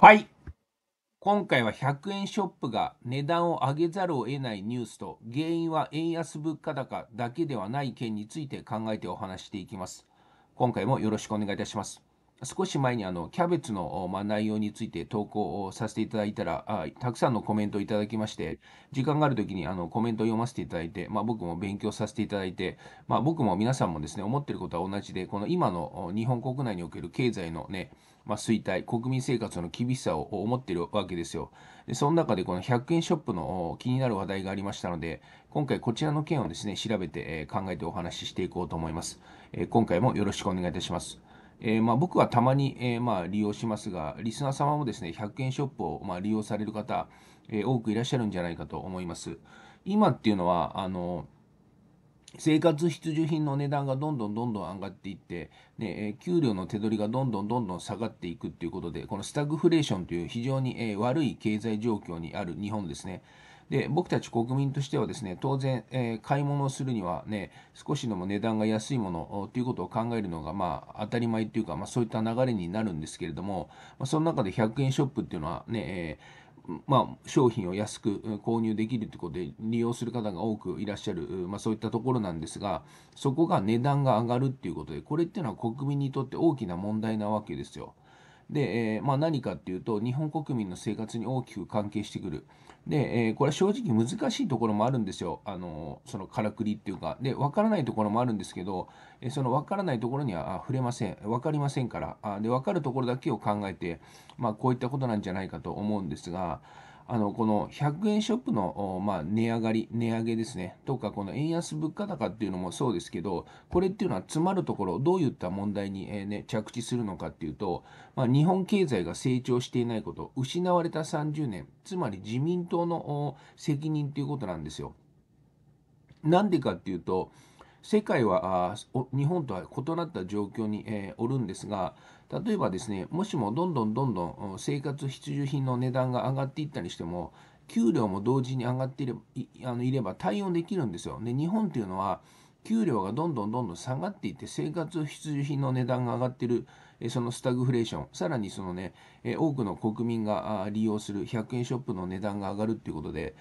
はい。今回は100円ショップが値段を上げざるを得ないニュースと原因は円安物価高だけではない件について考えてお話していきます。今回もよろしくお願いいたします。少し前にあのキャベツの、まあ、内容について投稿をさせていただいたらあたくさんのコメントをいただきまして時間がある時にあのコメントを読ませていただいて、まあ、僕も勉強させていただいて、まあ、僕も皆さんもですね思っていることは同じでこの今の日本国内における経済のねまあ、衰退、国民生活の厳しさを思っているわけですよ。でその中でこの100円ショップの気になる話題がありましたので、今回こちらの件をですね、調べて、え考えてお話ししていこうと思います。え今回もよろしくお願いいたします。えー、まあ、僕はたまに、えー、まあ、利用しますが、リスナー様もですね、100円ショップを、まあ、利用される方、えー、多くいらっしゃるんじゃないかと思います。今っていうのは、あの、生活必需品の値段がどんどんどんどん上がっていって、ね、給料の手取りがどんどんどんどん下がっていくということで、このスタグフレーションという非常に、悪い経済状況にある日本ですね。で、僕たち国民としてはですね、当然、え買い物をするにはね、少しでも値段が安いものということを考えるのが、まあ、当たり前というか、まあ、そういった流れになるんですけれども、まあ、その中で100円ショップっていうのはね、えまあ、商品を安く購入できるということで利用する方が多くいらっしゃる、まあ、そういったところなんですがそこが値段が上がるっていうことでこれっていうのは国民にとって大きな問題なわけですよ。で、えー、まあ、何かっていうと日本国民の生活に大きく関係してくる、で、えー、これは正直難しいところもあるんですよ。あのー、そのからくりっていうか。で、わからないところもあるんですけど、えー、そのわからないところには触れません。わかりませんから。あで、わかるところだけを考えて、まあ、こういったことなんじゃないかと思うんですが、あのこの100円ショップの、まあ、値上がり、値上げですね、とか、この円安物価高っていうのもそうですけど、これっていうのは詰まるところ、どういった問題に、えー、ね、着地するのかっていうと、まあ、日本経済が成長していないこと、失われた30年、つまり自民党の責任っていうことなんですよ。なんでかっていうと、世界はあ日本とは異なった状況に、えー、おるんですが、例えばですねもしもどんどんどんどん生活必需品の値段が上がっていったりしても給料も同時に上がっていればいあのいれば対応できるんですよ。で日本っていうのは給料がどんどんどんどん下がっていって生活必需品の値段が上がってるそのスタグフレーションさらにそのね多くの国民が利用する100円ショップの値段が上がるっていうことで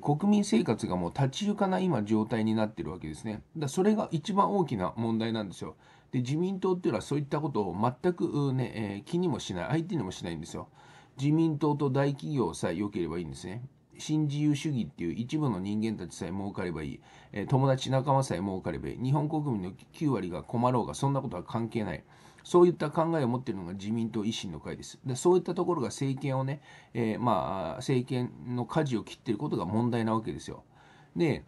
国民生活がもう立ち行かない今状態になってるわけですねだそれが一番大きな問題なんですよで自民党っていうのはそういったことを全くね、えー、気にもしない相手にもしないんですよ。自民党と大企業さえ良ければいいんですね。新自由主義っていう一部の人間たちさえ儲かればいい、えー、友達仲間さえ儲かればいい日本国民の9割が困ろうがそんなことは関係ないそういった考えを持っているのが自民党維新の会ですでそういったところが政権をね、えー、まあ政権の舵を切っていることが問題なわけですよで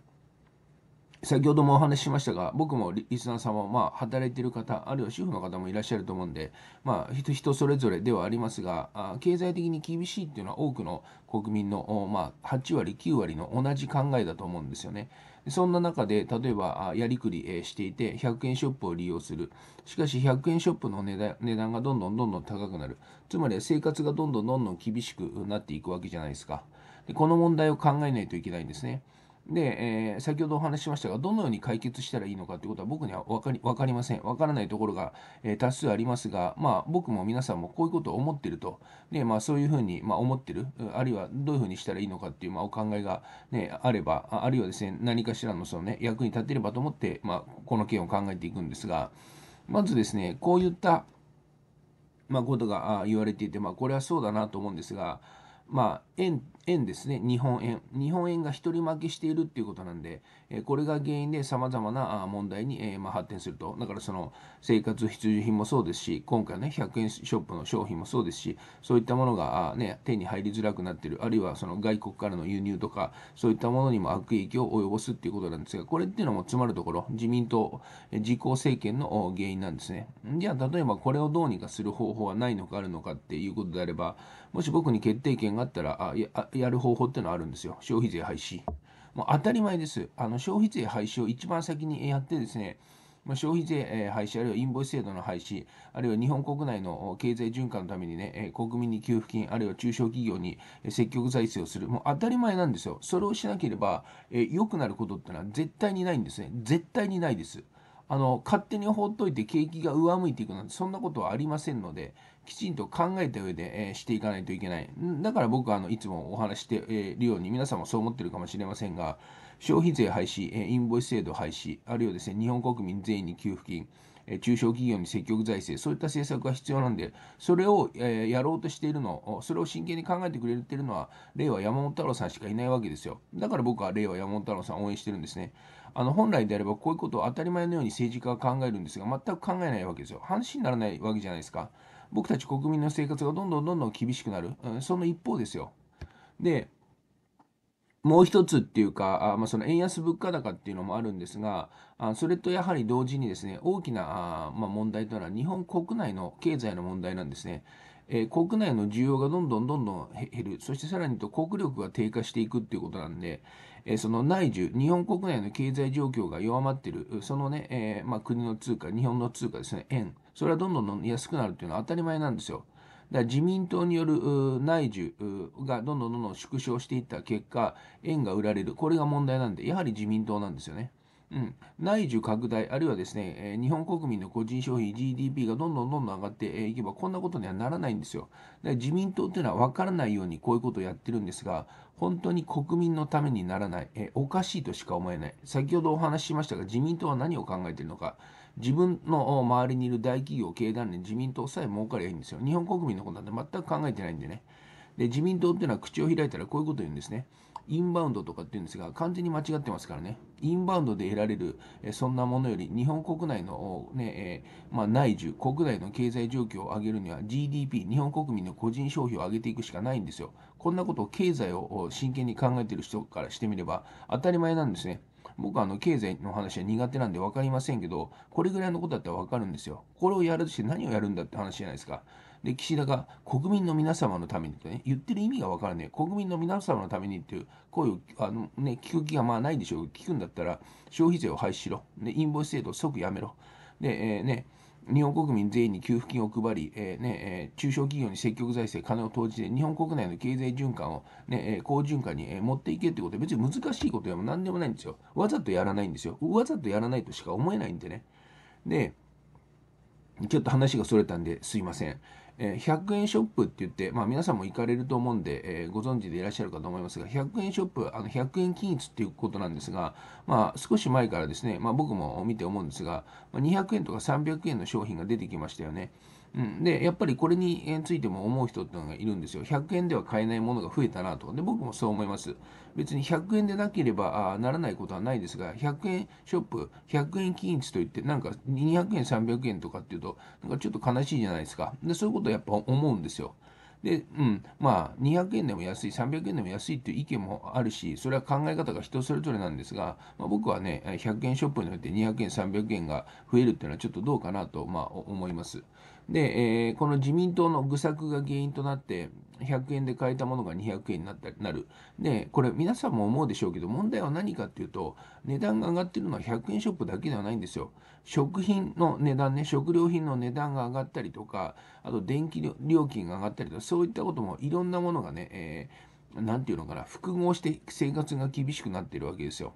先ほどもお話ししましたが、僕もリスナーさんは、まあ、働いている方、あるいは主婦の方もいらっしゃると思うんで、まあ、人それぞれではありますが、あ経済的に厳しいっていうのは多くの国民の、まあ、8割、9割の同じ考えだと思うんですよね。そんな中で、例えば、やりくりしていて、100円ショップを利用する。しかし、100円ショップの値段がどんどんどんどん高くなる。つまり、生活がどんどんどんどん厳しくなっていくわけじゃないですか。でこの問題を考えないといけないんですね。で、えー、先ほどお話ししましたが、どのように解決したらいいのかということは僕には分かり分かりません。分からないところが、えー、多数ありますが、まあ、僕も皆さんもこういうことを思ってると、でまあ、そういうふうに、まあ、思ってる、あるいはどういうふうにしたらいいのかっていう、まあ、お考えが、ね、あれば、あるいはですね、何かしらのその、ね、役に立てればと思って、まあ、この件を考えていくんですが、まずですね、こういった、まあ、ことが言われていて、まあ、これはそうだなと思うんですが、まあ、円円ですね日本円日本円が一人負けしているっていうことなんでこれが原因でさまざまな問題にま発展するとだからその生活必需品もそうですし今回ね100円ショップの商品もそうですしそういったものがね手に入りづらくなってるあるいはその外国からの輸入とかそういったものにも悪影響を及ぼすということなんですがこれっていうのもつまるところ自民党自公政権の原因なんですねじゃあ例えばこれをどうにかする方法はないのかあるのかっていうことであればもし僕に決定権があったらあやる方法っていうのはあるんですよ消費税廃止。もう当たり前です。あの消費税廃止を一番先にやってですね、ま消費税廃止、あるいはインボイス制度の廃止、あるいは日本国内の経済循環のためにね、国民に給付金、あるいは中小企業に積極財政をする、もう当たり前なんですよ。それをしなければ良くなることってのは絶対にないんですね。絶対にないです。あの勝手に放っといて景気が上向いていくなんてそんなことはありませんのできちんと考えた上で、えー、していかないといけないだから僕はあのいつもお話してい、るように皆さんもそう思ってるかもしれませんが消費税廃止、えー、インボイス制度廃止あるいはですね日本国民全員に給付金中小企業に積極財政、そういった政策が必要なんで、それをやろうとしているの、それを真剣に考えてくれているのは、令和山本太郎さんしかいないわけですよ。だから僕は令和山本太郎さんを応援してるんですね。あの本来であればこういうことを当たり前のように政治家は考えるんですが全く考えないわけですよ話にならないわけじゃないですか僕たち国民の生活がどんどんどんどん厳しくなる、うん、その一方ですよでもう一つっていうか、あまあ、その円安物価高っていうのもあるんですが、あそれとやはり同時にですね、大きなあ、まあ、問題というのは日本国内の経済の問題なんですね。えー、国内の需要がどんどんどんどん減る、そしてさらにと国力が低下していくっていうことなんで、えその内需、日本国内の経済状況が弱まっている、そのね、えー、まあ、国の通貨、日本の通貨ですね、円、それはどんどん安くなるというのは当たり前なんですよ。だから自民党による内需がどんどんどんどん縮小していった結果、円が売られる、これが問題なんで、やはり自民党なんですよね。うん、内需拡大、あるいはですね、え日本国民の個人消費、GDP がどんどんどんどん上がっていけば、こんなことにはならないんですよ。で自民党というのは分からないようにこういうことをやってるんですが、本当に国民のためにならない、えおかしいとしか思えない。先ほどお話ししましたが、自民党は何を考えているのか、自分の周りにいる大企業、経団連、自民党さえ儲かりゃいいんですよ。日本国民のことなんて全く考えてないんでね。で自民党っていうのは口を開いたらこういうことを言うんですね。インバウンドとかっていうんですが、完全に間違ってますからね。インバウンドで得られる、えそんなものより、日本国内の、ねえまあ、内需、国内の経済状況を上げるには、GDP、日本国民の個人消費を上げていくしかないんですよ。こんなことを経済を真剣に考えている人からしてみれば、当たり前なんですね。僕はあの経済の話は苦手なんで分かりませんけど、これぐらいのことだったら分かるんですよ。これをやるとして何をやるんだって話じゃないですか。で、岸田が国民の皆様のためにとね、言ってる意味がわからない。国民の皆様のためにっていう声を、あのね、聞く気がまあないでしょう。聞くんだったら、消費税を廃止しろ。で、インボイス制度を即やめろ。で、えー、ね、日本国民全員に給付金を配り、えー、ねえー、中小企業に積極財政、金を投じて、日本国内の経済循環をね、えー、好循環に、えー、持っていけってことは、別に難しいことでも何でもないんですよ。わざとやらないんですよ。わざとやらないとしか思えないんでね。で、ちょっと話がそれたんですいません。え100円ショップって言って、まあ、皆さんも行かれると思うんで、えー、ご存知でいらっしゃるかと思いますが、100円ショップ、あの100円均一っていうことなんですが、まあ、少し前からですね、まあ、僕も見て思うんですが、200円とか300円の商品が出てきましたよね。うん、でやっぱりこれについても思う人っていうのがいるんですよ100円では買えないものが増えたなとで僕もそう思います別に100円でなければならないことはないですが100円ショップ100円均一といってなんか200円300円とかっていうとなんかちょっと悲しいじゃないですかでそういうことやっぱ思うんですよで、うん、まあ、200円でも安い、300円でも安いっていう意見もあるし、それは考え方が人それぞれなんですが、まあ、僕はね、100円ショップにおいて200円、300円が増えるっていうのはちょっとどうかなと、まあ、思います。で、えー、この自民党の愚策が原因となって、100円で買えたものが200円になったなる。で、これ皆さんも思うでしょうけど、問題は何かっていうと、値段が上がってるのは100円ショップだけではないんですよ。食品の値段ね、食料品の値段が上がったりとか、あと電気料金が上がったりとか、そういったこともいろんなものがね、えー、て言うのかな、複合して生活が厳しくなってるわけですよ。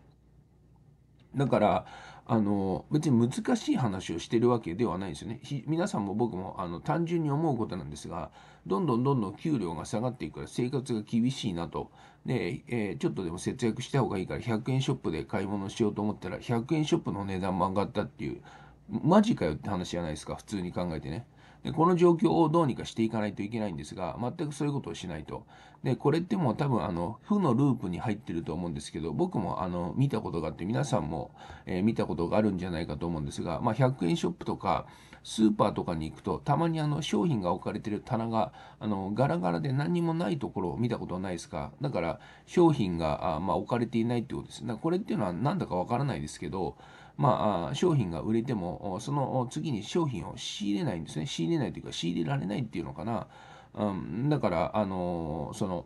だからあの別に難しい話をしてるわけではないですよね。皆さんも僕もあの単純に思うことなんですがどんどんどんどん給料が下がっていくから生活が厳しいなとで、えー、ちょっとでも節約した方がいいから100円ショップで買い物しようと思ったら100円ショップの値段も上がったっていうマジかよって話じゃないですか普通に考えてね。でこの状況をどうにかしていかないといけないんですが、全くそういうことをしないと。で、これってもう多分、あの、負のループに入ってると思うんですけど、僕も、あの、見たことがあって、皆さんも、えー、見たことがあるんじゃないかと思うんですが、まあ、100円ショップとか、スーパーとかに行くと、たまにあの、商品が置かれてる棚が、あの、ガラガラで何にもないところを見たことはないですか。だから、商品が、あまあ、置かれていないってことです。だからこれっていうのは、なんだかわからないですけど、まあ、商品が売れても、その次に商品を仕入れないんですね。仕入れないというか、仕入れられないっていうのかな。うん、だから、あのその、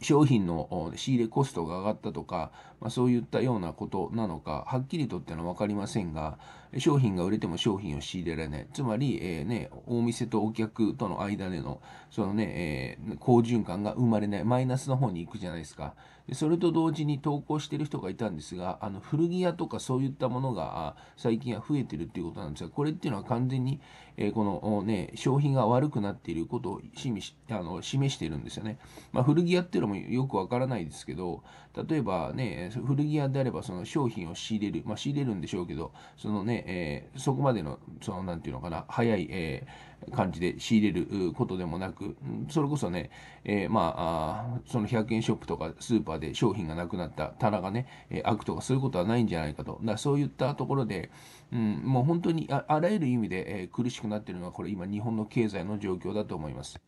商品の仕入れコストが上がったとか、まあ、そういったようなことなのかはっきりとってのは分かりませんが、商品が売れても商品を仕入れられない。つまり、えー、ね、お店とお客との間での、そのね、えー、好循環が生まれない。マイナスの方に行くじゃないですか。でそれと同時に投稿してる人がいたんですが、あの、古着屋とかそういったものが最近は増えてるっていうことなんですが、これっていうのは完全に、えー、このね、消費が悪くなっていることを示しあの示しているんですよね。まあ、古着屋っていうのもよくわからないですけど、例えばね、古着屋であればその商品を仕入れる、まあ、仕入れるんでしょうけど、そのね、えー、そこまでの、そのなんていうのかな、早い、えー、感じで仕入れることでもなく、それこそね、えー、まあその100円ショップとかスーパーで商品がなくなった棚がね、え開くとかそういうことはないんじゃないかと。だそういったところで、うん、もう本当にあらゆる意味で、え苦しくなっているのは、これ今日本の経済の状況だと思います。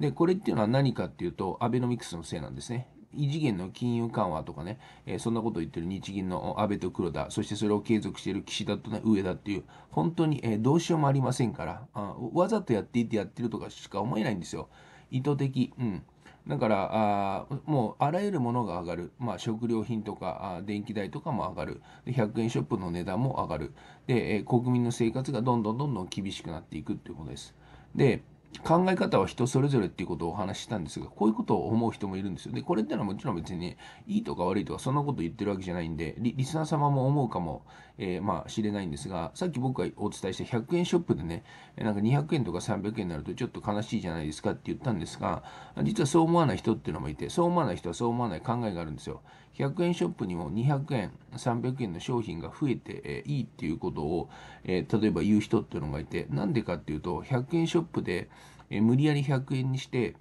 で、これっていうのは何かっていうと、アベノミクスのせいなんですね。異次元の金融緩和とかね、えー、そんなことを言ってる日銀の安倍と黒田、そしてそれを継続している岸田と、ね、上田っていう、本当に、えー、どうしようもありませんからあ、わざとやっていてやってるとかしか思えないんですよ。意図的。うん。だから、あもうあらゆるものが上がる。まあ、食料品とかあ、電気代とかも上がるで。100円ショップの値段も上がる。で、えー、国民の生活がどんどんどんどん厳しくなっていくっていうことです。で、考え方は人それぞれっていうことをお話ししたんですが、こういうことを思う人もいるんですよ。で、これってのはもちろん別にいいとか悪いとかそんなこと言ってるわけじゃないんで、リスナー様も思うかも、えー、まあ知れないんですが、さっき僕がお伝えした100円ショップでね、なんか200円とか300円になるとちょっと悲しいじゃないですかって言ったんですが、実はそう思わない人っていうのもいて、そう思わない人はそう思わない考えがあるんですよ。100円ショップにも200円、300円の商品が増えていいっていうことを、え例えば言う人っていうのがいて、なんでかっていうと、100円ショップで、え無理やり100円にして、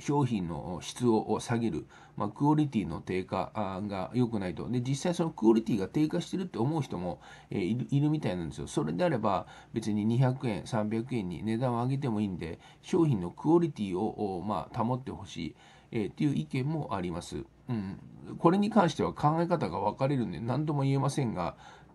商品の質を下げる、まあ、クオリティの低下が良くないと。で、実際そのクオリティが低下してるって思う人も、えー、いるみたいなんですよ。それであれば別に200円、300円に値段を上げてもいいんで、商品のクオリティを、まあ、保ってほしい。えー、っていう意見もあります。うん、これに関しては考え方が分かれるんで何とも言えませんが、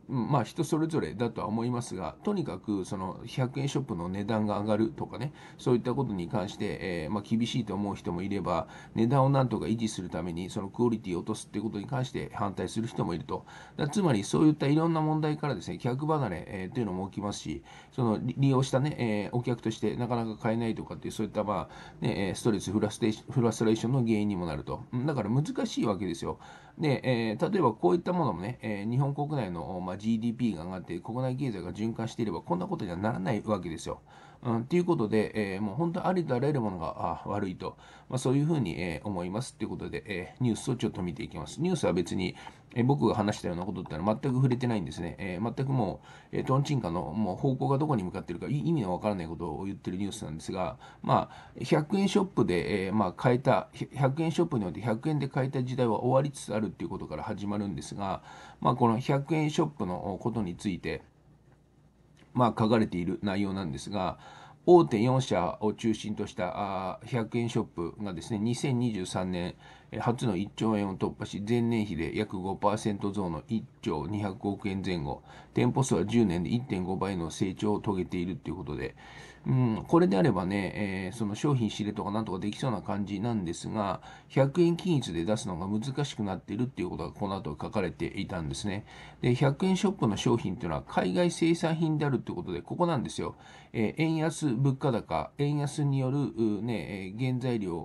うん、まあ人それぞれだとは思いますが、とにかくその100円ショップの値段が上がるとかね、そういったことに関して、えー、まあ、厳しいと思う人もいれば、値段をなんとか維持するために、そのクオリティを落とすっていうことに関して反対する人もいると。だつまりそういったいろんな問題からですね、客離れ、えー、というのも起きますし、その利用したね、えー、お客としてなかなか買えないとかっていう、そういったまあ、ね、ストレスフラステフラストレーションの原因にもなると。だから難しいわけですよ。で、え例えばこういったものもね、え日本国内の、まあ GDP が上がって国内経済が循環していればこんなことにはならないわけですよ。うん、っていうことで、えー、もう本当ありとあらゆるものが悪いと、まあ、そういうふうに、えー、思いますということで、えー、ニュースをちょっと見ていきます。ニュースは別に、えー、僕が話したようなことってのは全く触れてないんですね。えー、全くもう、えー、トンチンカのもう方向がどこに向かってるか意味のわからないことを言ってるニュースなんですが、まあ、100円ショップで、えー、まあ、買えた、100円ショップによって100円で買えた時代は終わりつつあるっていうことから始まるんですが、まあ、この100円ショップのことについて、まあ、書かれている内容なんですが、大手4社を中心とした100円ショップがですね、2023年初の1兆円を突破し、前年比で約5%増の1兆200億円前後、店舗数は10年で1.5倍の成長を遂げているということで、うん、これであればね、えー、その商品仕入れとかなんとかできそうな感じなんですが、100円均一で出すのが難しくなっているっていうことがこの後書かれていたんですね。で、100円ショップの商品っていうのは海外生産品であるってことで、ここなんですよ。円安物価高、円安による、ね、原材料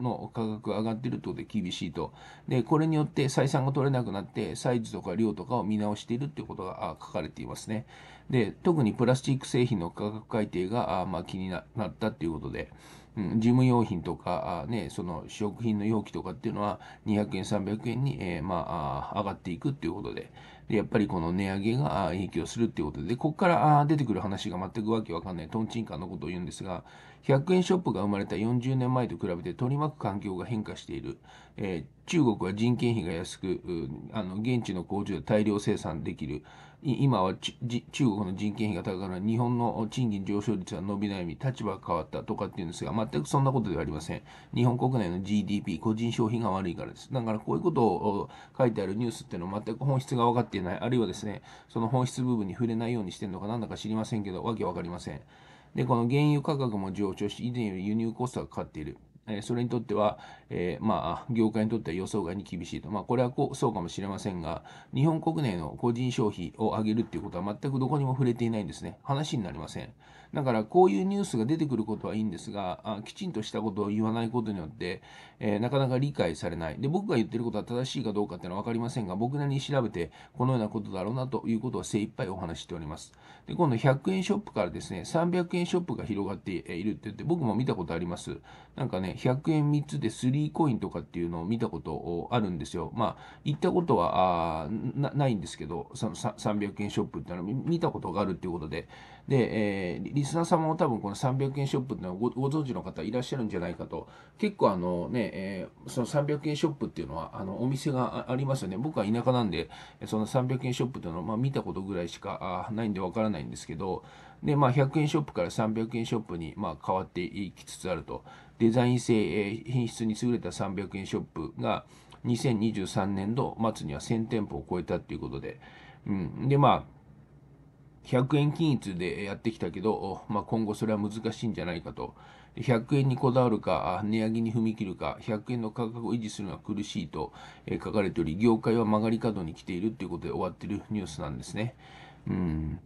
の価格が上がっているということで厳しいとで、これによって採算が取れなくなって、サイズとか量とかを見直しているということが書かれていますね。で特にプラスチック製品の価格改定があ、まあ、気になったということで。事務用品とか、ね、その食品の容器とかっていうのは200円、300円に、えー、まあ、上がっていくということで、で、やっぱりこの値上げが影響するっていうことで、でここから出てくる話が全くわけわかんない、トンチンカンのことを言うんですが、100円ショップが生まれた40年前と比べて取り巻く環境が変化している、えー、中国は人件費が安くあの現地の工場で大量生産できる今は中国の人件費が高くなる。日本の賃金上昇率は伸び悩み立場が変わったとかっていうんですが全くそんなことではありません日本国内の GDP 個人消費が悪いからですだからこういうことを書いてあるニュースっていうのは全く本質が分かっていないあるいはですねその本質部分に触れないようにしてるのかなんだか知りませんけどわけわかりませんで、この原油価格も上昇し、以前より輸入コストがかかっている。えそれにとっては、えー、まあ、業界にとっては予想外に厳しいと。まあ、これはこうそうかもしれませんが、日本国内の個人消費を上げるっていうことは全くどこにも触れていないんですね。話になりません。だからこういうニュースが出てくることはいいんですが、あきちんとしたことを言わないことによって、えー、なかなか理解されない。で、僕が言ってることは正しいかどうかっていうのは分かりませんが、僕なりに調べて、このようなことだろうなということは精一杯お話しております。で、今度100円ショップからですね、300円ショップが広がっているって言って、僕も見たことあります。なんかね、100円3つで3コインとかっていうのを見たことあるんですよ。まあ、行ったことはないんですけど、300円ショップってのは見たことがあるっていうことで、で、えー、リスナー様も多分この300円ショップっていうのはごご存知の方いらっしゃるんじゃないかと、結構あのね、えー、その300円ショップっていうのは、あの、お店がありますよね。僕は田舎なんで、その300円ショップっていうのは、まあ見たことぐらいしかないんでわからないんですけど、で、まあ100円ショップから300円ショップに、まあ変わっていきつつあると、デザイン性、えー、品質に優れた300円ショップが、2023年度末には1000店舗を超えたっていうことで、うん。で、まあ、100円均一でやってきたけど、まあ、今後それは難しいんじゃないかと。100円にこだわるか、値上げに踏み切るか、100円の価格を維持するのは苦しいと書かれており、業界は曲がり角に来ているということで終わっているニュースなんですね。うん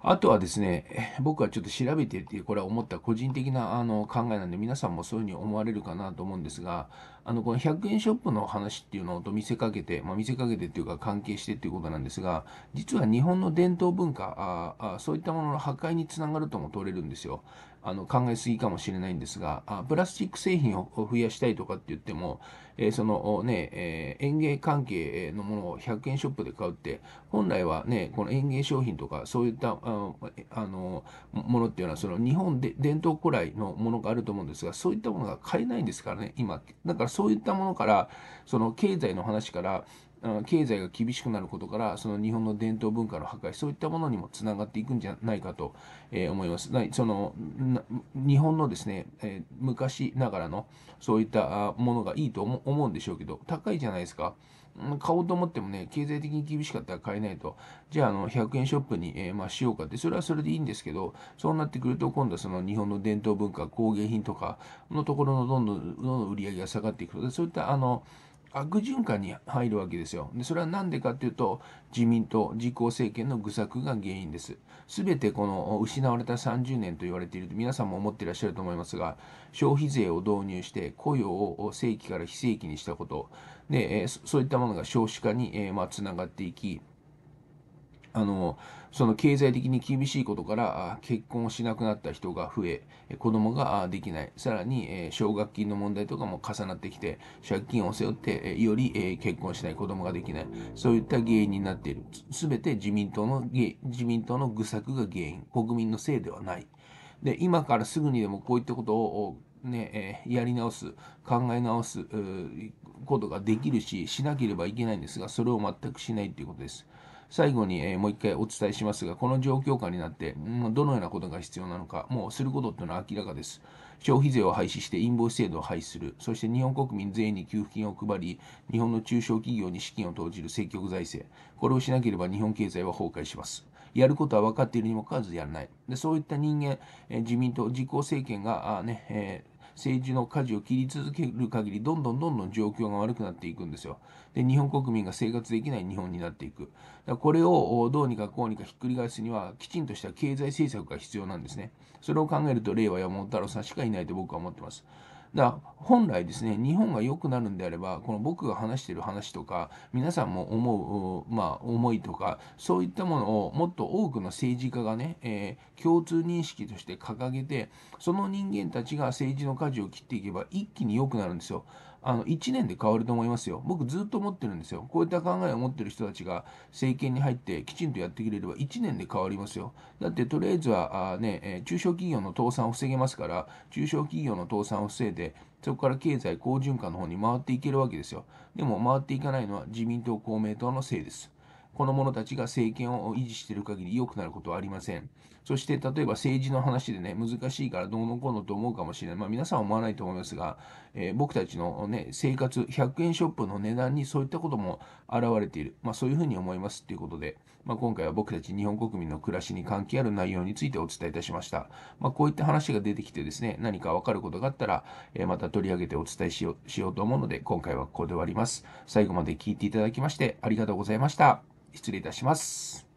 あとはですね、僕はちょっと調べてってこれは思った個人的なあの考えなんで、皆さんもそういうふうに思われるかなと思うんですが、あの、この100円ショップの話っていうのと見せかけて、まあ、見せかけてっていうか関係してっていうことなんですが、実は日本の伝統文化、ああそういったものの破壊につながるとも取れるんですよ。あの考えすぎかもしれないんですが、あプラスチック製品を増やしたいとかって言っても、えー、そのね、えー、園芸関係のものを100円ショップで買うって、本来はね、この園芸商品とか、そういったああのものっていうのは、その日本で伝統古来のものがあると思うんですが、そういったものが買えないんですからね、今。だからそういったものから、その経済の話から、経済が厳しくなることから、その日本の伝統文化の破壊、そういったものにもつながっていくんじゃないかと、え思います。その日本のですね、えー、昔ながらのそういったものがいいと思うんでしょうけど、高いじゃないですか。買おうと思ってもね、経済的に厳しかったら買えないと。じゃあ、あの、100円ショップに、えー、まあ、しようかって、それはそれでいいんですけど、そうなってくると、今度はその日本の伝統文化、工芸品とかのところのどんどん、どんどん売り上げが下がっていくので、そういった、あの、悪循環に入るわけですよ。でそれは何でかっていうと自民党自公政権の愚策が原因です。全てこの失われた30年と言われていると皆さんも思っていらっしゃると思いますが消費税を導入して雇用を正規から非正規にしたことでそういったものが少子化にまつながっていきあのその経済的に厳しいことから結婚をしなくなった人が増え子供ができないさらに奨学金の問題とかも重なってきて借金を背負ってより結婚しない子供ができないそういった原因になっている全て自民党の自民党の愚策が原因国民のせいではないで今からすぐにでもこういったことをね、えやり直す、考え直すことができるし、しなければいけないんですが、それを全くしないということです。最後に、えもう一回お伝えしますが、この状況下になって、うん、どのようなことが必要なのか、もうすることっていうのは明らかです。消費税を廃止してインボイス制度を廃止する、そして日本国民全員に給付金を配り、日本の中小企業に資金を投じる積極財政、これをしなければ日本経済は崩壊します。やることは分かっているにもかかわらずやらない。でそういった人間、え自民党、自公政権があ、ねえ政治の舵を切り続ける限り、どんどんどんどん状況が悪くなっていくんですよ。で、日本国民が生活できない日本になっていく。だこれをどうにかこうにかひっくり返すには、きちんとした経済政策が必要なんですね。それを考えると、令和山本太郎さんしかいないと僕は思ってます。だから本来ですね日本が良くなるんであればこの僕が話してる話とか皆さんも思う、まあ、思いとかそういったものをもっと多くの政治家がね、えー、共通認識として掲げてその人間たちが政治の舵を切っていけば一気に良くなるんですよ。あの1年で変わると思いますよ。僕ずっと思ってるんですよ。こういった考えを持ってる人たちが政権に入ってきちんとやってくれれば1年で変わりますよ。だってとりあえずはあ、ねえ中小企業の倒産を防げますから、中小企業の倒産を防いで、そこから経済好循環の方に回っていけるわけですよ。でも回っていかないのは自民党、公明党のせいです。この者たちが政権を維持している限り良くなることはありません。そして、例えば政治の話でね、難しいからどうのこうのと思うかもしれない。まあ皆さんは思わないと思いますが、えー、僕たちの、ね、生活、100円ショップの値段にそういったことも現れている。まあ、そういうふうに思いますということで、まあ、今回は僕たち日本国民の暮らしに関係ある内容についてお伝えいたしました。まあ、こういった話が出てきてですね、何かわかることがあったら、えー、また取り上げてお伝えしようしようと思うので、今回はここで終わります。最後まで聞いていただきましてありがとうございました。失礼いたします。